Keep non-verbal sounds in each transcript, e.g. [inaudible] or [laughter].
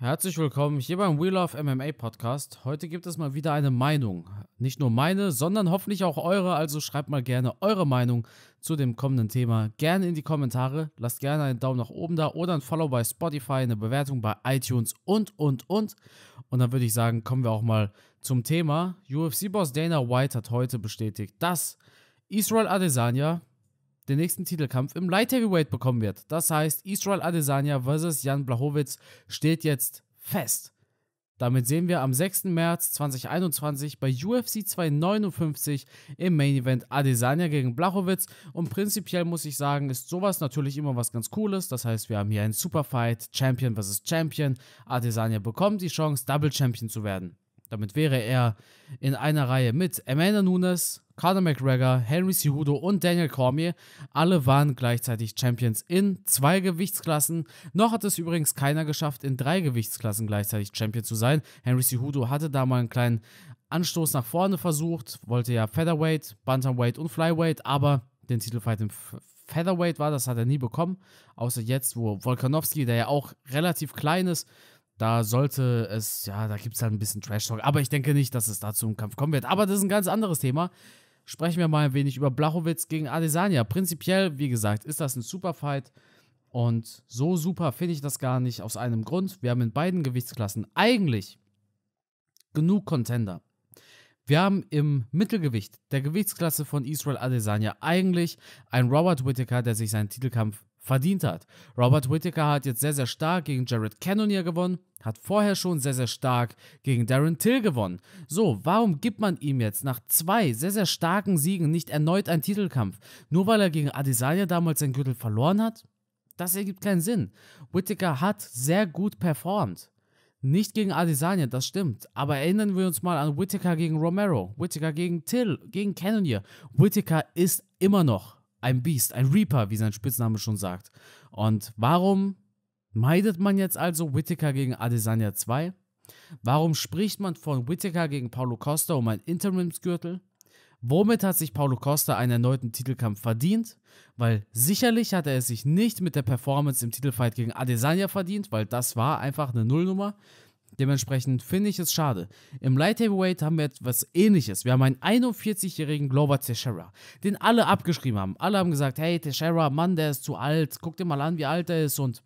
Herzlich willkommen hier beim Wheel of MMA Podcast. Heute gibt es mal wieder eine Meinung. Nicht nur meine, sondern hoffentlich auch eure. Also schreibt mal gerne eure Meinung zu dem kommenden Thema gerne in die Kommentare. Lasst gerne einen Daumen nach oben da oder ein Follow bei Spotify, eine Bewertung bei iTunes und, und, und. Und dann würde ich sagen, kommen wir auch mal zum Thema. UFC-Boss Dana White hat heute bestätigt, dass Israel Adesanya den nächsten Titelkampf im Light Heavyweight bekommen wird. Das heißt, Israel Adesanya vs. Jan Blachowicz steht jetzt fest. Damit sehen wir am 6. März 2021 bei UFC 259 im Main Event Adesanya gegen Blachowicz. Und prinzipiell muss ich sagen, ist sowas natürlich immer was ganz Cooles. Das heißt, wir haben hier einen Superfight, Champion vs. Champion. Adesanya bekommt die Chance, Double Champion zu werden. Damit wäre er in einer Reihe mit Amanda Nunes, Conor McGregor, Henry Cejudo und Daniel Cormier. Alle waren gleichzeitig Champions in zwei Gewichtsklassen. Noch hat es übrigens keiner geschafft, in drei Gewichtsklassen gleichzeitig Champion zu sein. Henry Cejudo hatte da mal einen kleinen Anstoß nach vorne versucht, wollte ja Featherweight, Bantamweight und Flyweight, aber den Titelfight im Featherweight war, das hat er nie bekommen. Außer jetzt, wo Volkanovski, der ja auch relativ klein ist, da sollte es, ja, da gibt es halt ein bisschen Trash-Talk. Aber ich denke nicht, dass es dazu im Kampf kommen wird. Aber das ist ein ganz anderes Thema sprechen wir mal ein wenig über Blachowitz gegen Adesanya. Prinzipiell, wie gesagt, ist das ein super Fight. Und so super finde ich das gar nicht aus einem Grund. Wir haben in beiden Gewichtsklassen eigentlich genug Contender. Wir haben im Mittelgewicht der Gewichtsklasse von Israel Adesanya eigentlich einen Robert Whittaker, der sich seinen Titelkampf verdient hat. Robert Whittaker hat jetzt sehr, sehr stark gegen Jared Cannonier gewonnen, hat vorher schon sehr, sehr stark gegen Darren Till gewonnen. So, warum gibt man ihm jetzt nach zwei sehr, sehr starken Siegen nicht erneut einen Titelkampf? Nur weil er gegen Adesanya damals seinen Gürtel verloren hat? Das ergibt keinen Sinn. Whittaker hat sehr gut performt. Nicht gegen Adesanya, das stimmt. Aber erinnern wir uns mal an Whittaker gegen Romero, Whittaker gegen Till, gegen Cannonier. Whittaker ist immer noch ein Biest, ein Reaper, wie sein Spitzname schon sagt. Und warum meidet man jetzt also Whittaker gegen Adesanya 2? Warum spricht man von Whittaker gegen Paulo Costa um einen Interimsgürtel? Womit hat sich Paulo Costa einen erneuten Titelkampf verdient? Weil sicherlich hat er es sich nicht mit der Performance im Titelfight gegen Adesanya verdient, weil das war einfach eine Nullnummer. Dementsprechend finde ich es schade. Im Light Heavyweight haben wir etwas ähnliches. Wir haben einen 41-jährigen Glover Teixeira, den alle abgeschrieben haben. Alle haben gesagt, hey Teixeira, Mann, der ist zu alt. Guck dir mal an, wie alt er ist und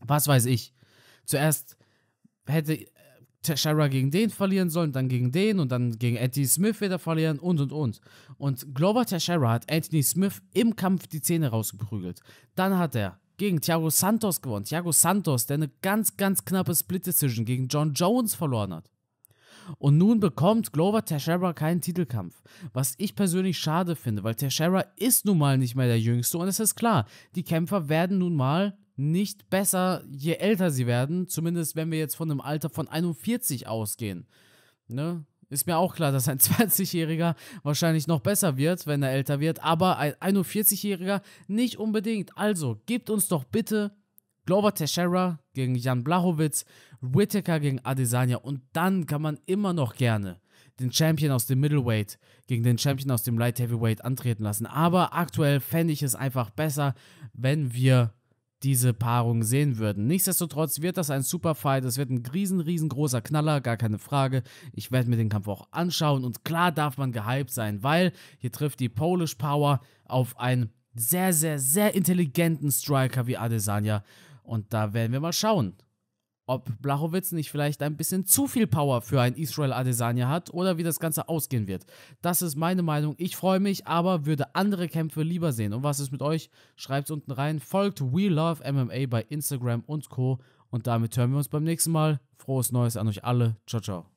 was weiß ich. Zuerst hätte Teixeira gegen den verlieren sollen, dann gegen den und dann gegen Anthony Smith wieder verlieren und und und. Und Glover Teixeira hat Anthony Smith im Kampf die Zähne rausgeprügelt. Dann hat er gegen Thiago Santos gewonnen. Thiago Santos, der eine ganz, ganz knappe Split-Decision gegen John Jones verloren hat. Und nun bekommt Glover Teixeira keinen Titelkampf. Was ich persönlich schade finde, weil Teixeira ist nun mal nicht mehr der Jüngste und es ist klar, die Kämpfer werden nun mal nicht besser, je älter sie werden. Zumindest wenn wir jetzt von einem Alter von 41 ausgehen. Ne? Ist mir auch klar, dass ein 20-Jähriger [laughs] wahrscheinlich noch besser wird, wenn er älter wird, aber ein 41-Jähriger nicht unbedingt. Also gibt uns doch bitte Glover Teixeira gegen Jan Blachowicz, Whitaker gegen Adesanya und dann kann man immer noch gerne den Champion aus dem Middleweight gegen den Champion aus dem Light Heavyweight antreten lassen. Aber aktuell fände ich es einfach besser, wenn wir diese Paarung sehen würden. Nichtsdestotrotz wird das ein Superfight, Fight, das wird ein riesen, riesengroßer Knaller, gar keine Frage. Ich werde mir den Kampf auch anschauen und klar darf man gehypt sein, weil hier trifft die Polish Power auf einen sehr, sehr, sehr intelligenten Striker wie Adesanya und da werden wir mal schauen, ob Blachowitz nicht vielleicht ein bisschen zu viel Power für ein Israel Adesanya hat oder wie das Ganze ausgehen wird. Das ist meine Meinung. Ich freue mich, aber würde andere Kämpfe lieber sehen. Und was ist mit euch? Schreibt es unten rein. Folgt We Love MMA bei Instagram und Co. Und damit hören wir uns beim nächsten Mal. Frohes Neues an euch alle. Ciao, ciao.